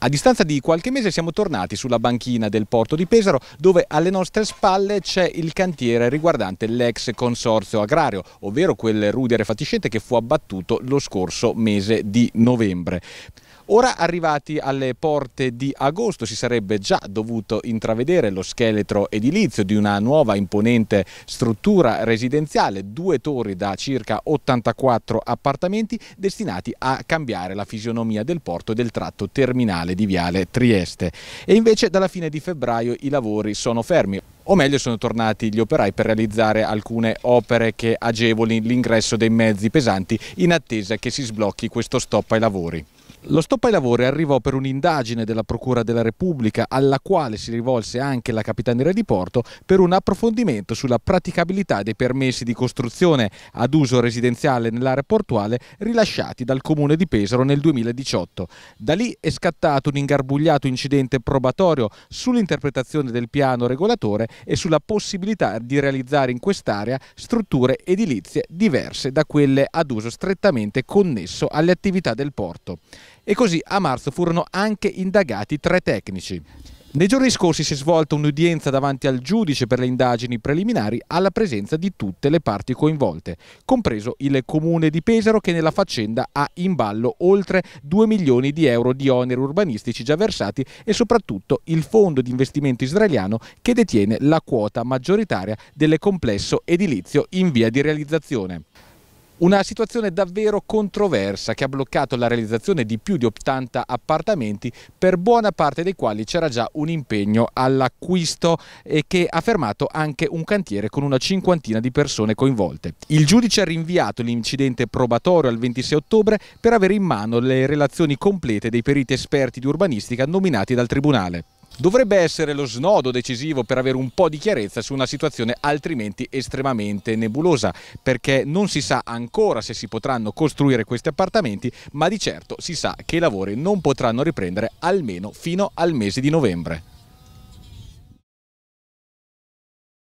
A distanza di qualche mese siamo tornati sulla banchina del porto di Pesaro dove alle nostre spalle c'è il cantiere riguardante l'ex consorzio agrario, ovvero quel rudere fatiscente che fu abbattuto lo scorso mese di novembre. Ora arrivati alle porte di agosto si sarebbe già dovuto intravedere lo scheletro edilizio di una nuova imponente struttura residenziale, due torri da circa 84 appartamenti destinati a cambiare la fisionomia del porto e del tratto terminale di Viale Trieste. E invece dalla fine di febbraio i lavori sono fermi o meglio sono tornati gli operai per realizzare alcune opere che agevoli l'ingresso dei mezzi pesanti in attesa che si sblocchi questo stop ai lavori. Lo stop ai lavori arrivò per un'indagine della Procura della Repubblica alla quale si rivolse anche la Capitaneria di Porto per un approfondimento sulla praticabilità dei permessi di costruzione ad uso residenziale nell'area portuale rilasciati dal Comune di Pesaro nel 2018. Da lì è scattato un ingarbugliato incidente probatorio sull'interpretazione del piano regolatore e sulla possibilità di realizzare in quest'area strutture edilizie diverse da quelle ad uso strettamente connesso alle attività del porto. E così a marzo furono anche indagati tre tecnici. Nei giorni scorsi si è svolta un'udienza davanti al giudice per le indagini preliminari alla presenza di tutte le parti coinvolte, compreso il comune di Pesaro che nella faccenda ha in ballo oltre 2 milioni di euro di oneri urbanistici già versati e soprattutto il fondo di investimento israeliano che detiene la quota maggioritaria del complesso edilizio in via di realizzazione. Una situazione davvero controversa che ha bloccato la realizzazione di più di 80 appartamenti, per buona parte dei quali c'era già un impegno all'acquisto e che ha fermato anche un cantiere con una cinquantina di persone coinvolte. Il giudice ha rinviato l'incidente probatorio al 26 ottobre per avere in mano le relazioni complete dei periti esperti di urbanistica nominati dal Tribunale dovrebbe essere lo snodo decisivo per avere un po' di chiarezza su una situazione altrimenti estremamente nebulosa, perché non si sa ancora se si potranno costruire questi appartamenti, ma di certo si sa che i lavori non potranno riprendere almeno fino al mese di novembre.